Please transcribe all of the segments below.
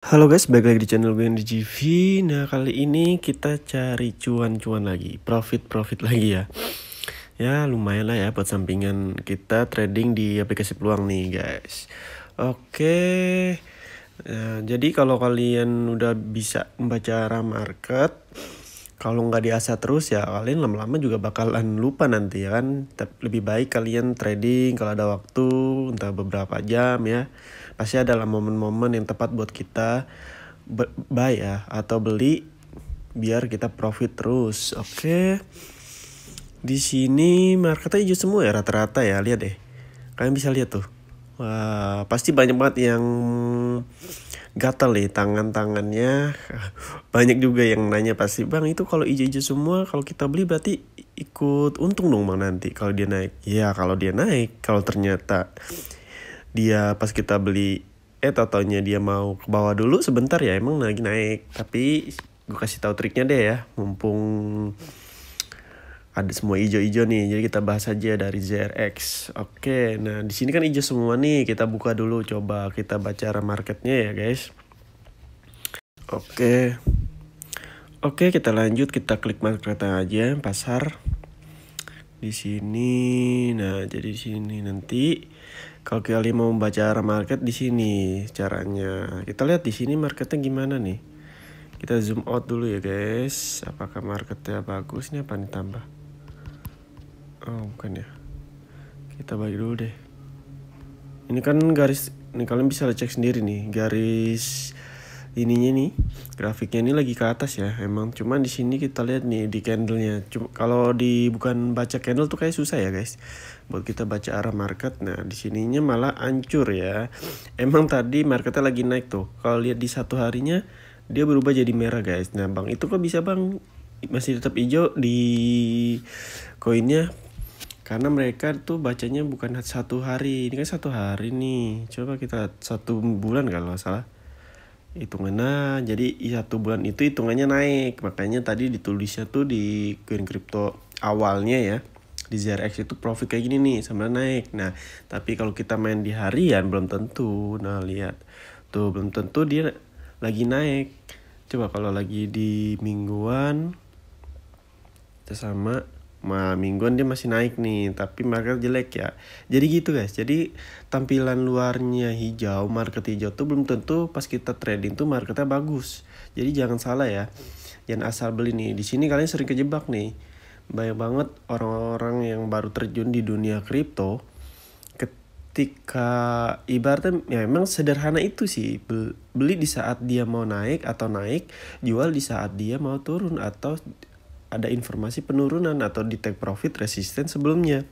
Halo guys, balik lagi di channel gue di GV Nah kali ini kita cari cuan-cuan lagi Profit-profit lagi ya Ya lumayan lah ya buat sampingan kita trading di aplikasi peluang nih guys Oke nah, Jadi kalau kalian udah bisa membaca arah market kalau nggak diasah terus ya kalian lama-lama juga bakalan lupa nanti ya kan lebih baik kalian trading kalau ada waktu entah beberapa jam ya pasti adalah momen-momen yang tepat buat kita buy ya atau beli biar kita profit terus oke okay. di sini marketnya hijau semua ya rata-rata ya lihat deh kalian bisa lihat tuh wah pasti banyak banget yang gatel nih tangan-tangannya. Banyak juga yang nanya pasti, "Bang, itu kalau ijo-ijo semua kalau kita beli berarti ikut untung dong, Bang nanti kalau dia naik." Ya, kalau dia naik, kalau ternyata dia pas kita beli eh tatonya dia mau ke bawah dulu sebentar ya emang lagi naik tapi gue kasih tahu triknya deh ya mumpung ada semua ijo-ijo nih. Jadi kita bahas aja dari ZRX. Oke, nah di sini kan ijo semua nih. Kita buka dulu coba kita baca marketnya ya, guys. Oke. Oke, kita lanjut kita klik market aja, pasar. Di sini. Nah, jadi di sini nanti kalau kalian mau membaca market di sini caranya. Kita lihat di sini marketnya gimana nih. Kita zoom out dulu ya guys. Apakah marketnya bagus Ini apa nih tambah? oh bukan ya kita balik dulu deh ini kan garis ini kalian bisa cek sendiri nih garis ininya nih grafiknya ini lagi ke atas ya emang cuman di sini kita lihat nih di candlenya cuma kalau di bukan baca candle tuh kayak susah ya guys buat kita baca arah market nah di sininya malah hancur ya emang tadi marketnya lagi naik tuh kalau lihat di satu harinya dia berubah jadi merah guys nah bang itu kok bisa bang masih tetap hijau di koinnya karena mereka tuh bacanya bukan satu hari ini kan satu hari nih coba kita satu bulan kalau salah hitungannya jadi satu bulan itu hitungannya naik makanya tadi ditulisnya tuh di coin Crypto awalnya ya di ZRX itu profit kayak gini nih sama naik nah tapi kalau kita main di harian belum tentu nah lihat tuh belum tentu dia lagi naik coba kalau lagi di mingguan kita sama Ma mingguan dia masih naik nih, tapi market jelek ya. Jadi gitu guys, jadi tampilan luarnya hijau, market hijau tuh belum tentu pas kita trading tuh marketnya bagus. Jadi jangan salah ya, jangan asal beli nih. Di sini kalian sering kejebak nih. Banyak banget orang-orang yang baru terjun di dunia kripto ketika ibaratnya ya memang sederhana itu sih beli di saat dia mau naik atau naik jual di saat dia mau turun atau ada informasi penurunan atau detect profit resistance sebelumnya.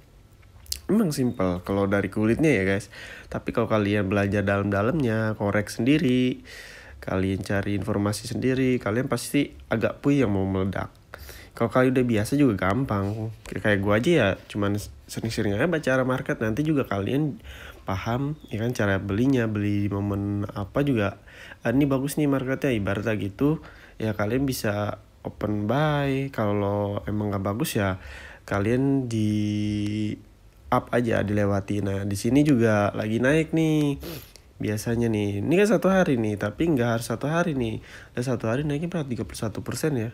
Emang simpel kalau dari kulitnya ya guys. Tapi kalau kalian belajar dalam-dalamnya, korek sendiri, kalian cari informasi sendiri, kalian pasti agak puyeng mau meledak. Kalau kalian udah biasa juga gampang. Kayak gue aja ya cuman sering-sering aja baca arah market. Nanti juga kalian paham ya kan cara belinya, beli momen apa juga. Ah, ini bagus nih marketnya ibaratnya gitu. Ya kalian bisa open buy kalau emang nggak bagus ya kalian di up aja dilewati nah di sini juga lagi naik nih biasanya nih ini kan satu hari nih tapi nggak harus satu hari nih dan nah, satu hari naiknya puluh 31 persen ya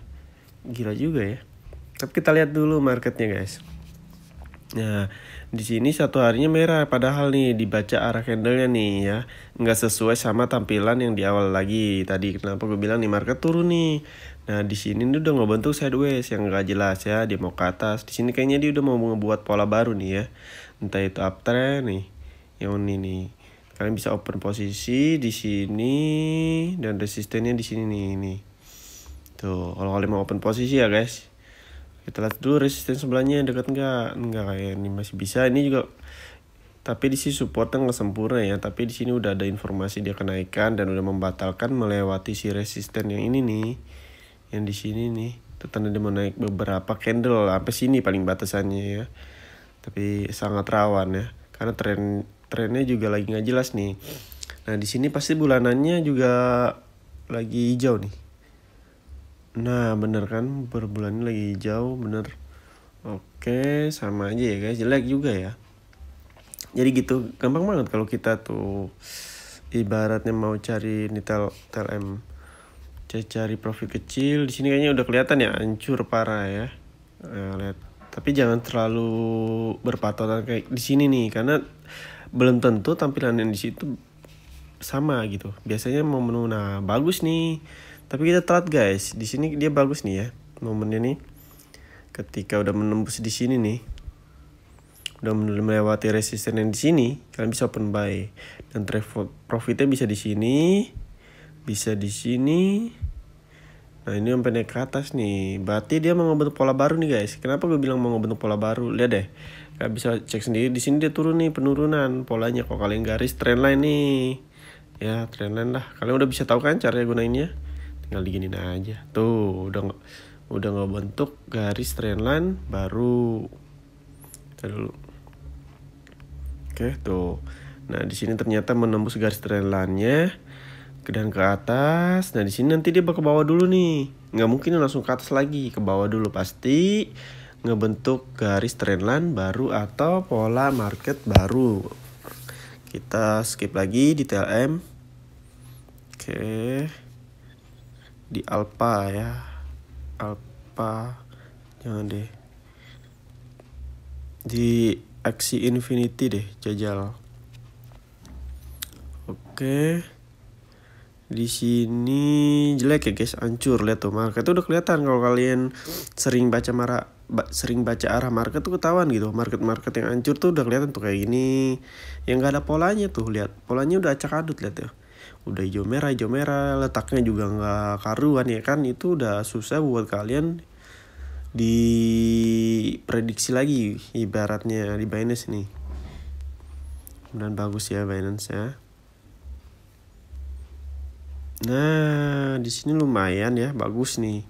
gila juga ya tapi kita lihat dulu marketnya guys nah di sini satu harinya merah padahal nih dibaca arah candlenya nih ya. Nggak sesuai sama tampilan yang di awal lagi. Tadi kenapa gue bilang nih market turun nih. Nah di sini nih udah ngebentuk sideways yang nggak jelas ya. Dia mau ke atas. Di sini kayaknya dia udah mau ngebuat pola baru nih ya. Entah itu uptrend nih. Yang ini nih. Kalian bisa open posisi di sini dan resistennya di sini nih. nih. Tuh, kalau kalian mau open posisi ya guys kita lihat dulu resisten sebelahnya dekat nggak nggak kayak ini masih bisa ini juga tapi di sini supportnya nggak sempurna ya tapi di sini udah ada informasi dia kenaikan dan udah membatalkan melewati si resisten yang ini nih yang di sini nih tanda dia mau naik beberapa candle sampai sini paling batasannya ya tapi sangat rawan ya karena tren trennya juga lagi nggak jelas nih nah di sini pasti bulanannya juga lagi hijau nih Nah bener kan Berbulan lagi hijau bener Oke sama aja ya guys jelek juga ya Jadi gitu gampang banget kalau kita tuh Ibaratnya mau cari ini tel, cari profit kecil di sini kayaknya udah kelihatan ya hancur parah ya nah, lihat tapi jangan terlalu berpatokan kayak di sini nih karena belum tentu tampilan yang di situ sama gitu biasanya mau menu nah bagus nih tapi kita telat guys di sini dia bagus nih ya momennya nih ketika udah menembus di sini nih udah melewati resisten yang di sini kalian bisa open buy dan profitnya bisa di sini bisa di sini nah ini sampai naik ke atas nih berarti dia mau ngebentuk pola baru nih guys kenapa gue bilang mau ngebentuk pola baru lihat deh kalian bisa cek sendiri di sini dia turun nih penurunan polanya kok kalian garis trendline nih ya trendline lah kalian udah bisa tahu kan cara gunainnya tinggal diginin aja tuh udah udah nggak bentuk garis trendline baru kita dulu oke tuh nah di sini ternyata menembus garis trendline-nya ke dan ke atas nah di sini nanti dia ke bawah dulu nih nggak mungkin langsung ke atas lagi ke bawah dulu pasti ngebentuk garis trendline baru atau pola market baru. Kita skip lagi di TLM. Oke. Okay di Alpa ya Alpa jangan deh di aksi infinity deh jajal oke di sini jelek ya guys hancur lihat tuh market tuh udah kelihatan kalau kalian sering baca mara ba sering baca arah market tuh ketahuan gitu market market yang hancur tuh udah kelihatan tuh kayak gini yang gak ada polanya tuh lihat polanya udah acak adut lihat ya udah hijau merah hijau merah letaknya juga nggak karuan ya kan itu udah susah buat kalian diprediksi lagi ibaratnya di Binance nih mudah bagus ya Binance ya nah di sini lumayan ya bagus nih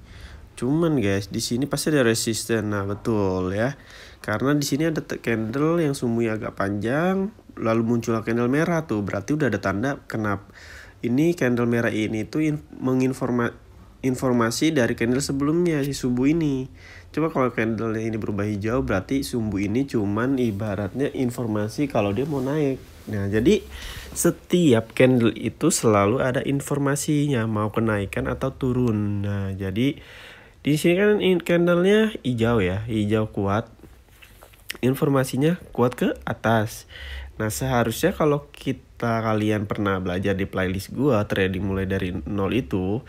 cuman guys di sini pasti ada resisten nah betul ya karena di sini ada candle yang sumbunya agak panjang lalu muncul candle merah tuh berarti udah ada tanda kenapa ini candle merah ini tuh in, menginforma informasi dari candle sebelumnya si sumbu ini. Coba kalau candle ini berubah hijau berarti sumbu ini cuman ibaratnya informasi kalau dia mau naik. Nah, jadi setiap candle itu selalu ada informasinya mau kenaikan atau turun. Nah, jadi di sini kan candlenya hijau ya, hijau kuat. Informasinya kuat ke atas. Nah seharusnya kalau kita kalian pernah belajar di playlist gua trading mulai dari nol itu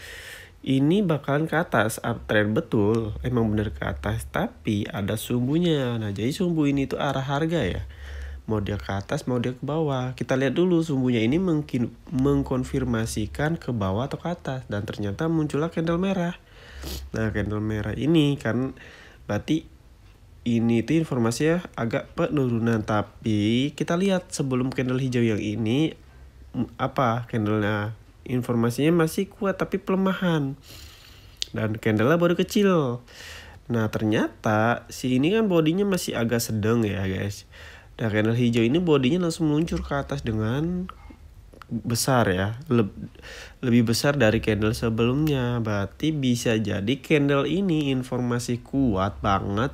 ini bakalan ke atas uptrend betul emang bener ke atas tapi ada sumbunya nah jadi sumbu ini itu arah harga ya mau dia ke atas mau dia ke bawah kita lihat dulu sumbunya ini mungkin mengkonfirmasikan ke bawah atau ke atas dan ternyata muncullah candle merah nah candle merah ini kan berarti ini tuh informasinya agak penurunan tapi kita lihat sebelum candle hijau yang ini apa candlenya informasinya masih kuat tapi pelemahan dan candlenya baru kecil nah ternyata si ini kan bodinya masih agak sedang ya guys dan candle hijau ini bodinya langsung meluncur ke atas dengan besar ya lebih besar dari candle sebelumnya berarti bisa jadi candle ini informasi kuat banget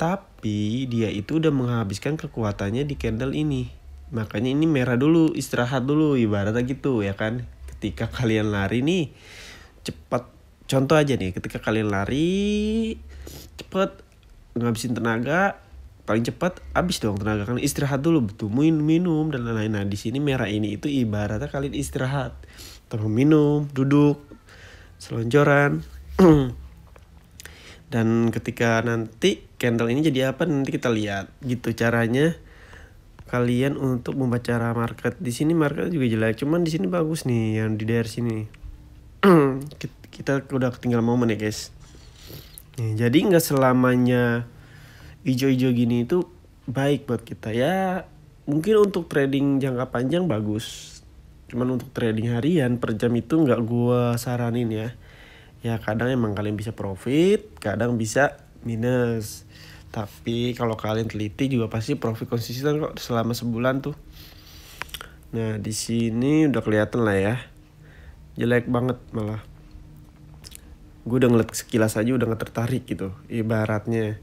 tapi dia itu udah menghabiskan kekuatannya di candle ini. Makanya ini merah dulu, istirahat dulu ibaratnya gitu ya kan. Ketika kalian lari nih cepat contoh aja nih ketika kalian lari cepat ngabisin tenaga paling cepat habis dong tenaga kan istirahat dulu betul minum minum dan lain-lain nah di sini merah ini itu ibaratnya kalian istirahat atau minum duduk selonjoran dan ketika nanti candle ini jadi apa nanti kita lihat gitu caranya kalian untuk membaca market di sini market juga jelek cuman di sini bagus nih yang di daerah sini kita udah ketinggalan momen ya guys nih, jadi nggak selamanya ijo-ijo gini itu baik buat kita ya mungkin untuk trading jangka panjang bagus cuman untuk trading harian per jam itu nggak gua saranin ya ya kadang emang kalian bisa profit kadang bisa minus tapi kalau kalian teliti juga pasti profit konsisten kok selama sebulan tuh nah di sini udah kelihatan lah ya jelek banget malah gue udah ngeliat sekilas aja udah nggak tertarik gitu ibaratnya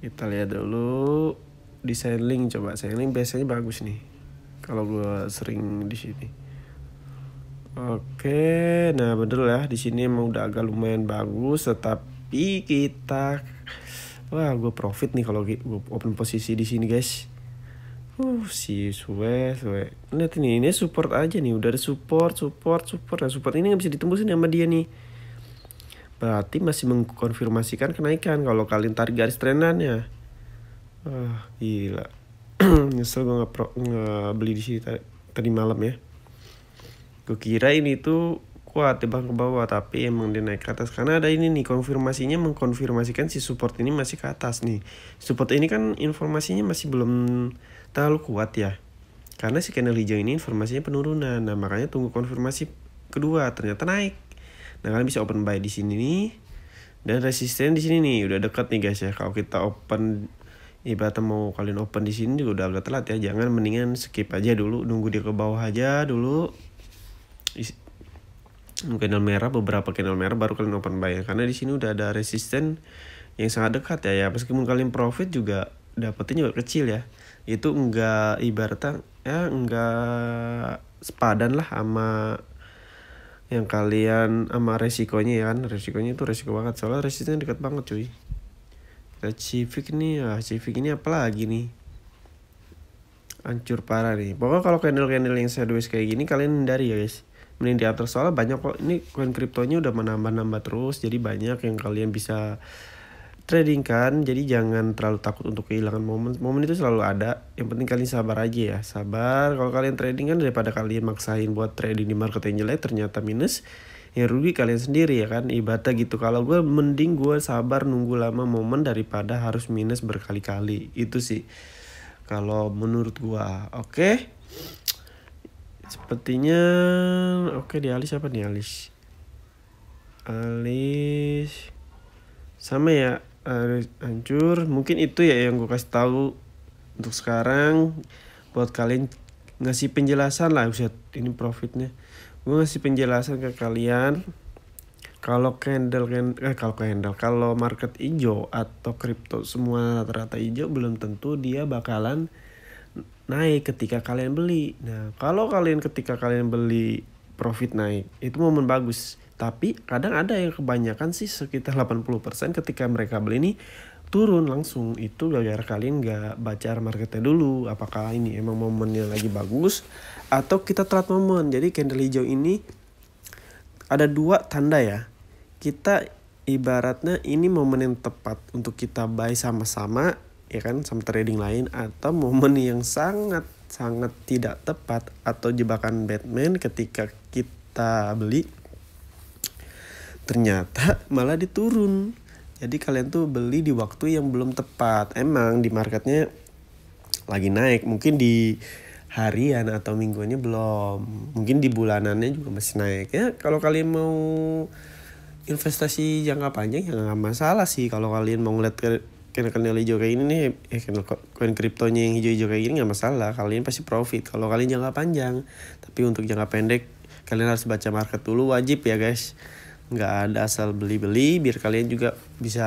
kita lihat dulu desain link coba desain link biasanya bagus nih kalau gue sering di sini oke nah bener lah di sini emang udah agak lumayan bagus tetap tapi kita wah gue profit nih kalau gue open posisi di sini guys uh si suwe suwe lihat ini ini support aja nih udah ada support support support nah, support ini nggak bisa ditembusin sama dia nih berarti masih mengkonfirmasikan kenaikan kalau kalian tarik garis trenannya ah gila nyesel gue nggak beli di sini tadi, tadi malam ya gue kira ini tuh kuat tebang ke bawah tapi emang dia naik ke atas karena ada ini nih konfirmasinya mengkonfirmasikan si support ini masih ke atas nih support ini kan informasinya masih belum terlalu kuat ya karena si candle hijau ini informasinya penurunan nah makanya tunggu konfirmasi kedua ternyata naik nah kalian bisa open buy di sini nih dan resisten di sini nih udah dekat nih guys ya kalau kita open ibaratnya mau kalian open di sini juga udah agak telat ya jangan mendingan skip aja dulu nunggu dia ke bawah aja dulu candle merah beberapa candle merah baru kalian open buy ya. karena di sini udah ada resisten yang sangat dekat ya ya meskipun kalian profit juga dapetin juga kecil ya itu enggak ibaratnya ya enggak sepadan lah sama yang kalian sama resikonya ya kan resikonya itu resiko banget soalnya resisten dekat banget cuy kita civic nih ah civic ini apa lagi nih hancur parah nih pokoknya kalau candle candle yang sideways kayak gini kalian hindari ya guys mending atau soalnya banyak kok ini koin kriptonya udah menambah-nambah terus jadi banyak yang kalian bisa trading kan jadi jangan terlalu takut untuk kehilangan momen momen itu selalu ada yang penting kalian sabar aja ya sabar kalau kalian trading kan daripada kalian maksain buat trading di market yang jelek ternyata minus yang rugi kalian sendiri ya kan ibadah gitu kalau gue mending gue sabar nunggu lama momen daripada harus minus berkali-kali itu sih kalau menurut gue oke okay? Sepertinya oke okay, di alis apa nih alis? Alis sama ya alis hancur. Mungkin itu ya yang gue kasih tahu untuk sekarang buat kalian ngasih penjelasan lah Ustaz ini profitnya. Gue ngasih penjelasan ke kalian kalau candle, kan eh, kalau candle kalau market hijau atau crypto semua rata-rata hijau belum tentu dia bakalan naik ketika kalian beli. Nah, kalau kalian ketika kalian beli profit naik, itu momen bagus. Tapi kadang ada yang kebanyakan sih sekitar 80% ketika mereka beli ini turun langsung itu gara-gara kalian nggak baca marketnya dulu apakah ini emang momennya lagi bagus atau kita telat momen jadi candle hijau ini ada dua tanda ya kita ibaratnya ini momen yang tepat untuk kita buy sama-sama ya kan sama trading lain atau momen yang sangat sangat tidak tepat atau jebakan Batman ketika kita beli ternyata malah diturun jadi kalian tuh beli di waktu yang belum tepat emang di marketnya lagi naik mungkin di harian atau mingguannya belum mungkin di bulanannya juga masih naik ya kalau kalian mau investasi jangka panjang ya nggak masalah sih kalau kalian mau ngeliat kena kenal hijau kayak ini nih ya eh, kena koin kriptonya yang hijau-hijau kayak ini nggak masalah kalian pasti profit kalau kalian jangka panjang tapi untuk jangka pendek kalian harus baca market dulu wajib ya guys nggak ada asal beli-beli biar kalian juga bisa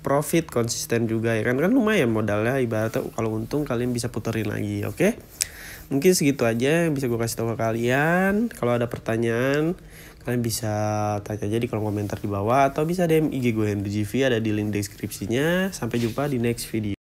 profit konsisten juga ya kan kan lumayan modalnya ibaratnya kalau untung kalian bisa puterin lagi oke okay? mungkin segitu aja yang bisa gue kasih tahu ke kalian kalau ada pertanyaan kalian bisa tanya aja di kolom komentar di bawah atau bisa DM IG gue Hendry GV ada di link deskripsinya sampai jumpa di next video